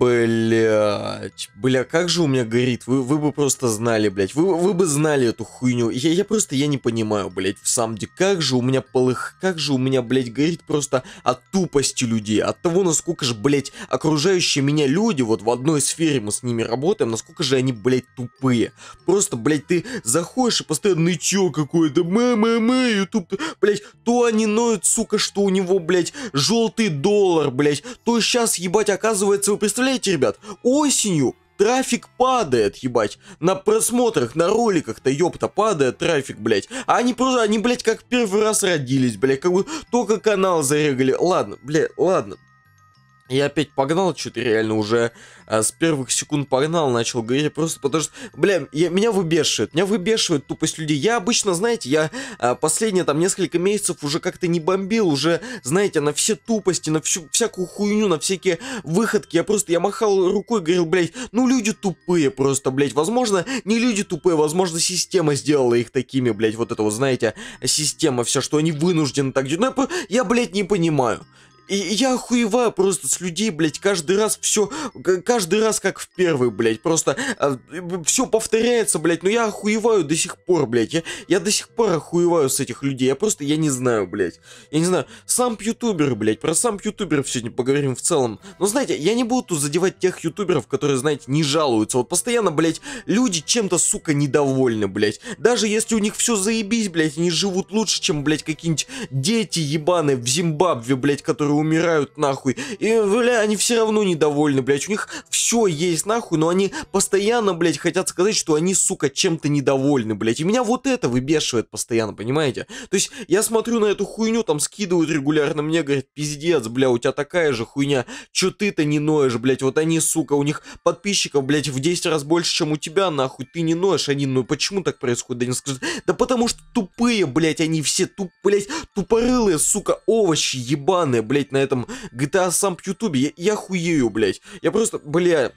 Блять, бля, как же у меня горит, вы, вы бы просто знали, блять, вы, вы бы знали эту хуйню, я, я просто, я не понимаю, блять, в самом деле, как же у меня полых, как же у меня, блять, горит просто от тупости людей, от того, насколько же, блять, окружающие меня люди, вот в одной сфере мы с ними работаем, насколько же они, блять, тупые, просто, блять, ты заходишь и постоянно нычок какое то мэ мэ-мэ-мэ, ютуб, блять, то они ноют, сука, что у него, блять, желтый доллар, блять, то сейчас, ебать, оказывается, вы представляете, представляете, ребят, осенью трафик падает, ебать. На просмотрах, на роликах-то, ёпта, падает трафик, блядь. А они просто, они, блядь, как первый раз родились, блядь, как бы только канал зарегали. Ладно, блядь, ладно, я опять погнал, что-то реально уже а, с первых секунд погнал, начал говорить, просто потому что, бля, я, меня выбешивает, меня выбешивает тупость людей. Я обычно, знаете, я а, последние там несколько месяцев уже как-то не бомбил, уже, знаете, на все тупости, на всю всякую хуйню, на всякие выходки. Я просто, я махал рукой, говорил, блядь, ну люди тупые просто, блядь, возможно, не люди тупые, возможно, система сделала их такими, блядь, вот это вот, знаете, система, вся, что они вынуждены так делать. Ну, я, я блядь, не понимаю. И, я охуеваю просто с людей, блядь, каждый раз все, каждый раз как в первый, блядь, просто э, а, все повторяется, блядь, но я охуеваю до сих пор, блядь, я, я до сих пор охуеваю с этих людей, я просто, я не знаю, блядь, я не знаю, сам ютубер, блядь, про сам ютубер сегодня поговорим в целом, но знаете, я не буду задевать тех ютуберов, которые, знаете, не жалуются, вот постоянно, блядь, люди чем-то, сука, недовольны, блядь, даже если у них все заебись, блядь, они живут лучше, чем, блядь, какие-нибудь дети ебаные в Зимбабве, блядь, которые умирают нахуй. И, бля, они все равно недовольны, блядь. У них все есть нахуй, но они постоянно, блядь, хотят сказать, что они, сука, чем-то недовольны, блядь. И меня вот это выбешивает постоянно, понимаете? То есть я смотрю на эту хуйню, там скидывают регулярно мне, говорят, пиздец, бля, у тебя такая же хуйня. Че ты-то не ноешь, блядь? Вот они, сука, у них подписчиков, блядь, в 10 раз больше, чем у тебя, нахуй. Ты не ноешь, они, ну почему так происходит? Да не скажут. Да потому что тупые, блядь, они все, туп, блядь, тупорылые, сука, овощи ебаные, блядь на этом GTA сам в Ютубе. Я, я хуею, блядь. Я просто, бля,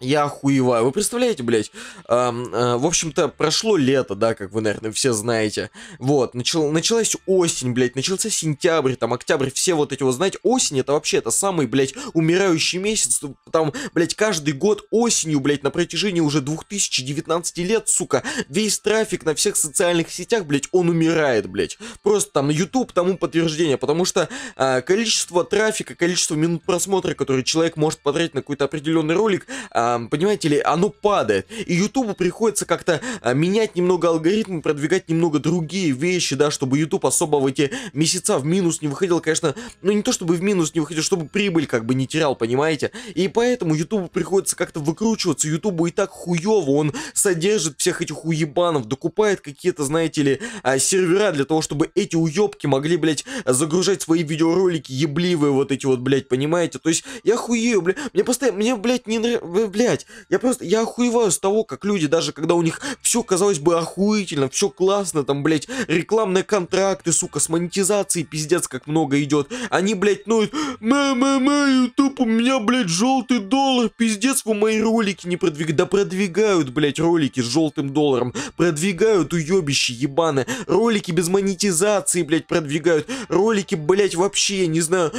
я охуеваю. Вы представляете, блядь? Эм, э, в общем-то, прошло лето, да, как вы, наверное, все знаете. Вот, начал, началась осень, блядь, начался сентябрь, там, октябрь, все вот эти вот, знаете, осень это вообще, это самый, блядь, умирающий месяц. Там, блядь, каждый год осенью, блядь, на протяжении уже 2019 лет, сука, весь трафик на всех социальных сетях, блядь, он умирает, блядь. Просто там YouTube тому подтверждение, потому что э, количество трафика, количество минут просмотра, которые человек может потратить на какой-то определенный ролик, э, понимаете ли, оно падает. И Ютубу приходится как-то а, менять немного алгоритмы, продвигать немного другие вещи, да, чтобы Ютуб особо в эти месяца в минус не выходил, конечно, ну не то чтобы в минус не выходил, чтобы прибыль как бы не терял, понимаете? И поэтому Ютубу приходится как-то выкручиваться, Ютубу и так хуево он содержит всех этих уебанов, докупает какие-то, знаете ли, а, сервера для того, чтобы эти уебки могли, блядь, загружать свои видеоролики ебливые вот эти вот, блядь, понимаете? То есть я хуею, блядь, мне постоянно, мне, блядь, не нравится, блядь, я просто, я охуеваю с того, как люди, даже когда у них все, казалось бы, охуительно, все классно, там, блядь, рекламные контракты, сука, с монетизацией, пиздец, как много идет. Они, блядь, ноют, мэ, мэ, мэ, ютуб, у меня, блядь, желтый доллар, пиздец, вы мои ролики не продвигаете. Да продвигают, блядь, ролики с желтым долларом, продвигают, уебище ебаны, ролики без монетизации, блядь, продвигают, ролики, блядь, вообще, я не знаю,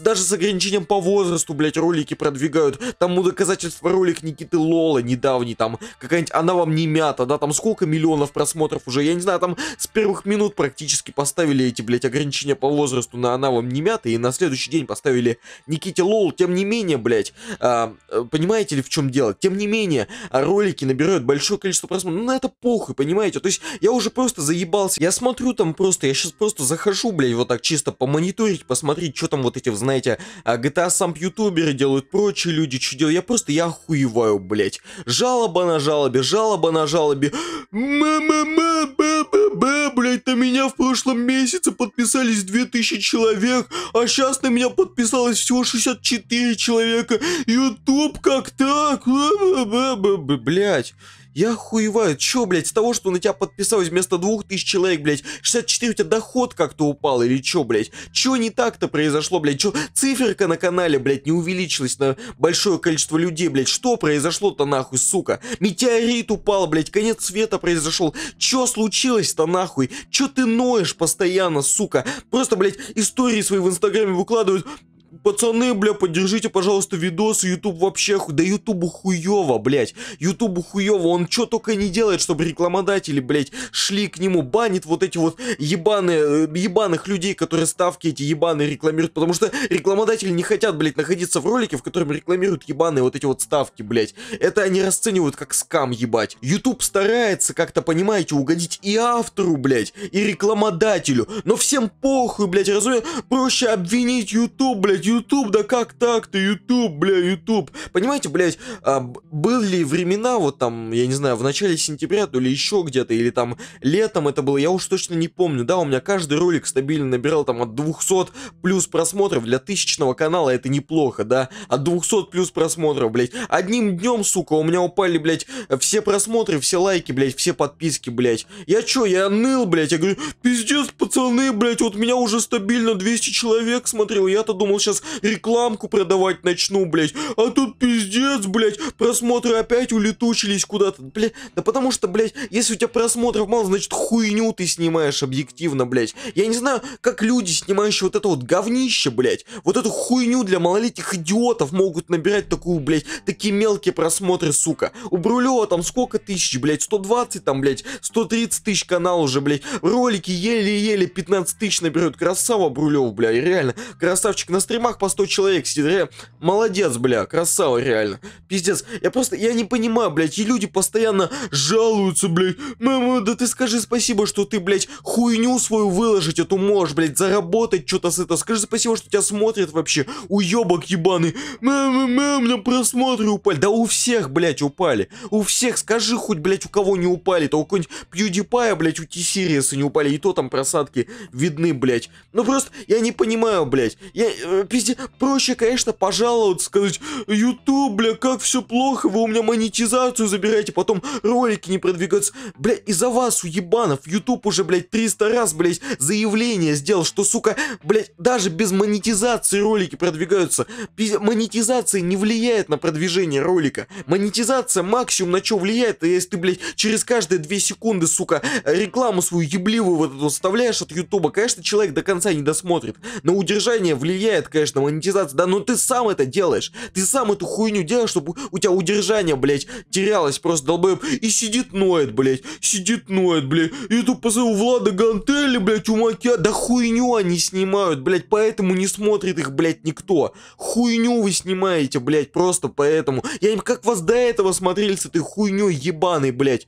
даже с ограничением по возрасту, блядь, ролики продвигают, тому доказательство ролика ролик Никиты Лола недавний, там, какая-нибудь «Она вам не мята», да, там сколько миллионов просмотров уже, я не знаю, там с первых минут практически поставили эти, блядь, ограничения по возрасту на «Она вам не мята», и на следующий день поставили Никите Лол, тем не менее, блядь, а, э, понимаете ли, в чем дело? Тем не менее, а, ролики набирают большое количество просмотров, ну, на это похуй, понимаете, то есть я уже просто заебался, я смотрю там просто, я сейчас просто захожу, блядь, вот так чисто помониторить, посмотреть, что там вот эти, знаете, а, GTA сам ютуберы делают, прочие люди, что делают, я просто, я охуел охуеваю, блять, Жалоба на жалобе, жалоба на жалобе. МММ, блядь, на меня в прошлом месяце подписались 2000 человек, а сейчас на меня подписалось всего 64 человека. Ютуб как так? блять. Я хуеваю, чё, блядь, с того, что на тебя подписалось вместо двух тысяч человек, блядь, 64 у тебя доход как-то упал или чё, блядь? Чё не так-то произошло, блядь? Чё циферка на канале, блядь, не увеличилась на большое количество людей, блядь? Что произошло-то нахуй, сука? Метеорит упал, блядь, конец света произошел. Чё случилось-то нахуй? Чё ты ноешь постоянно, сука? Просто, блядь, истории свои в инстаграме выкладывают пацаны, бля, поддержите, пожалуйста, видосы, YouTube вообще, да YouTube хуево, блядь, YouTube хуево, он чё только не делает, чтобы рекламодатели, блядь, шли к нему, банит вот эти вот ебаные, э, ебаных людей, которые ставки эти ебаные рекламируют, потому что рекламодатели не хотят, блядь, находиться в ролике, в котором рекламируют ебаные вот эти вот ставки, блядь, это они расценивают как скам, ебать, YouTube старается как-то, понимаете, угодить и автору, блядь, и рекламодателю, но всем похуй, блядь, разумею, проще обвинить YouTube, блядь, YouTube, да как так-то, YouTube, бля, YouTube. Понимаете, блядь, а, были времена, вот там, я не знаю, в начале сентября, то ли еще где-то, или там летом это было, я уж точно не помню, да, у меня каждый ролик стабильно набирал там от 200 плюс просмотров, для тысячного канала это неплохо, да, от 200 плюс просмотров, блядь, одним днем, сука, у меня упали, блядь, все просмотры, все лайки, блядь, все подписки, блядь, я чё, я ныл, блядь, я говорю, пиздец, пацаны, блядь, вот меня уже стабильно 200 человек смотрел, я-то думал сейчас рекламку продавать начну, блядь. А тут пиздец, блядь, просмотры опять улетучились куда-то. Блядь, да потому что, блядь, если у тебя просмотров мало, значит хуйню ты снимаешь объективно, блядь. Я не знаю, как люди, снимающие вот это вот говнище, блядь, вот эту хуйню для малолетних идиотов могут набирать такую, блядь, такие мелкие просмотры, сука. У Брулева там сколько тысяч, блядь, 120 там, блядь, 130 тысяч канал уже, блядь. Ролики еле-еле 15 тысяч набирают Красава Брулев, блядь, реально. Красавчик на стримах руках по 100 человек сидит. Реально. Молодец, бля, красава, реально. Пиздец, я просто, я не понимаю, блядь, и люди постоянно жалуются, блядь. Мама, да ты скажи спасибо, что ты, блядь, хуйню свою выложить а то можешь, блядь, заработать что-то с этого. Скажи спасибо, что тебя смотрят вообще, уебок ебаный. Мама, мама, на просмотры упали. Да у всех, блядь, упали. У всех, скажи хоть, блядь, у кого не упали, то у какой-нибудь PewDiePie, блядь, у T-Series не упали, и то там просадки видны, блядь. Ну просто, я не понимаю, блядь. Я, э, Везде проще, конечно, пожаловаться, сказать, YouTube, бля, как все плохо, вы у меня монетизацию забираете, потом ролики не продвигаются. Бля, из-за вас, у ебанов YouTube уже, блядь, 300 раз, блядь, заявление сделал, что, сука, блядь, даже без монетизации ролики продвигаются. Монетизация не влияет на продвижение ролика. Монетизация максимум на что влияет, если ты, блядь, через каждые 2 секунды, сука, рекламу свою ебливую вот эту вставляешь от YouTube, конечно, человек до конца не досмотрит. На удержание влияет, конечно, на монетизацию, да, но ну ты сам это делаешь, ты сам эту хуйню делаешь, чтобы у тебя удержание, блядь, терялось просто долбоеб, и сидит ноет, блядь, сидит ноет, блядь, и тут позову у Влада Гантели, блядь, у Макиа да хуйню они снимают, блядь, поэтому не смотрит их, блядь, никто, хуйню вы снимаете, блядь, просто поэтому, я не как вас до этого смотрели с этой хуйней ебаной, блядь,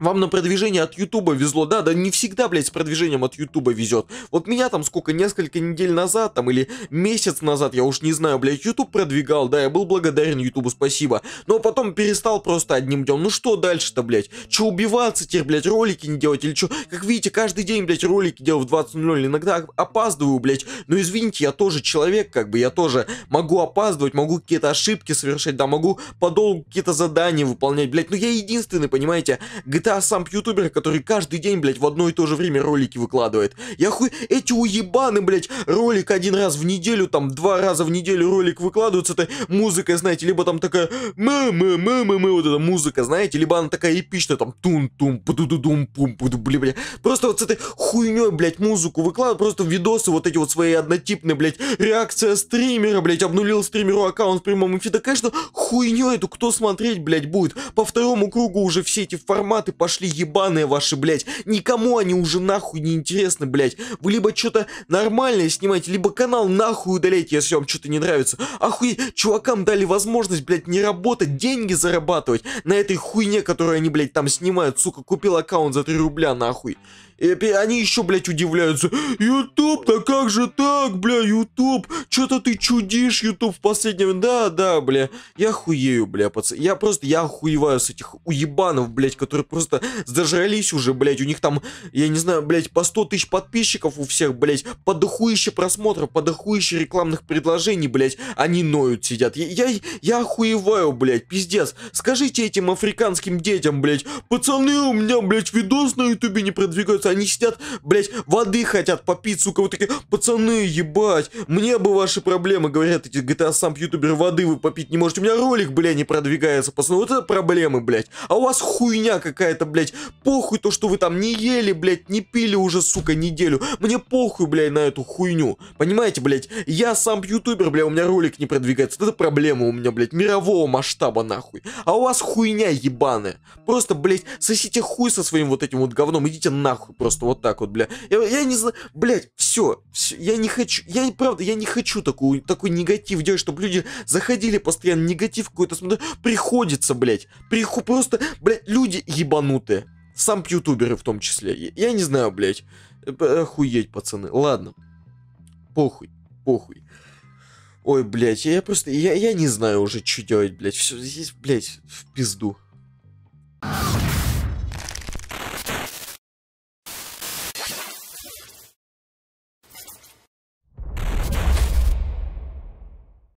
вам на продвижение от Ютуба везло, да, да не всегда, блядь, с продвижением от Ютуба везет. Вот меня там сколько, несколько недель назад, там, или месяц назад, я уж не знаю, блядь, Ютуб продвигал, да, я был благодарен Ютубу, спасибо. Но потом перестал просто одним днем, ну что дальше-то, блядь? Че убиваться теперь, блядь, ролики не делать или что? Как видите, каждый день, блядь, ролики делал в 20.00, иногда опаздываю, блядь, но извините, я тоже человек, как бы, я тоже могу опаздывать, могу какие-то ошибки совершать, да, могу подолгу какие-то задания выполнять, блядь, но я единственный, понимаете, GTA GTA а сам ютубер, который каждый день, блядь, в одно и то же время ролики выкладывает. Я хуй... Эти уебаны, блядь, ролик один раз в неделю, там, два раза в неделю ролик выкладывают с этой музыкой, знаете, либо там такая... мы мы мы мы мы вот эта музыка, знаете, либо она такая эпичная, там, тун-тум, ду дум пум пу бля бля Просто вот с этой хуйней, блядь, музыку выкладывают, просто видосы вот эти вот свои однотипные, блядь, реакция стримера, блядь, обнулил стримеру аккаунт в прямом эфире. Да, конечно, хуйню эту кто смотреть, блядь, будет? По второму кругу уже все эти форматы пошли ебаные ваши, блядь. Никому они уже нахуй не интересны, блядь. Вы либо что-то нормальное снимаете, либо канал нахуй удаляйте, если вам что-то не нравится. Ахуй, чувакам дали возможность, блядь, не работать, деньги зарабатывать на этой хуйне, которую они, блядь, там снимают. Сука, купил аккаунт за 3 рубля, нахуй. И они еще, блядь, удивляются. Ютуб, да как же так, бля, Ютуб? Что-то ты чудишь, Ютуб, в последнем, Да, да, бля. Я хуею, бля, пацаны. Я просто, я охуеваю с этих уебанов, блядь, которые просто просто зажрались уже, блядь, у них там, я не знаю, блядь, по 100 тысяч подписчиков у всех, блядь, по дохуище просмотров, по рекламных предложений, блядь, они ноют сидят. Я, я, я охуеваю, блядь, пиздец. Скажите этим африканским детям, блядь, пацаны, у меня, блядь, видос на ютубе не продвигается, они сидят, блядь, воды хотят попить, сука, вот такие, пацаны, ебать, мне бы ваши проблемы, говорят эти GTA Samp а ютуберы, воды вы попить не можете, у меня ролик, блядь, не продвигается, пацаны, вот это проблемы, блядь, а у вас хуйня какая-то это, блядь, похуй то, что вы там не ели, блядь, не пили уже, сука, неделю. Мне похуй, блядь, на эту хуйню. Понимаете, блядь, я сам ютубер, блядь, у меня ролик не продвигается. Это проблема у меня, блядь, мирового масштаба, нахуй. А у вас хуйня ебаная. Просто, блядь, сосите хуй со своим вот этим вот говном, идите нахуй просто вот так вот, блядь. Я, я не знаю, блядь, все, я не хочу, я, правда, я не хочу такую, такой негатив делать, чтобы люди заходили постоянно, негатив какой-то, приходится, блядь, приху, просто, блядь, люди ебаные ебанутые. Сам ютуберы в том числе. Я не знаю, блядь. Охуеть, пацаны. Ладно. Похуй, похуй. Ой, блядь, я просто... Я, я не знаю уже, что делать, блядь. Все здесь, блядь, в пизду.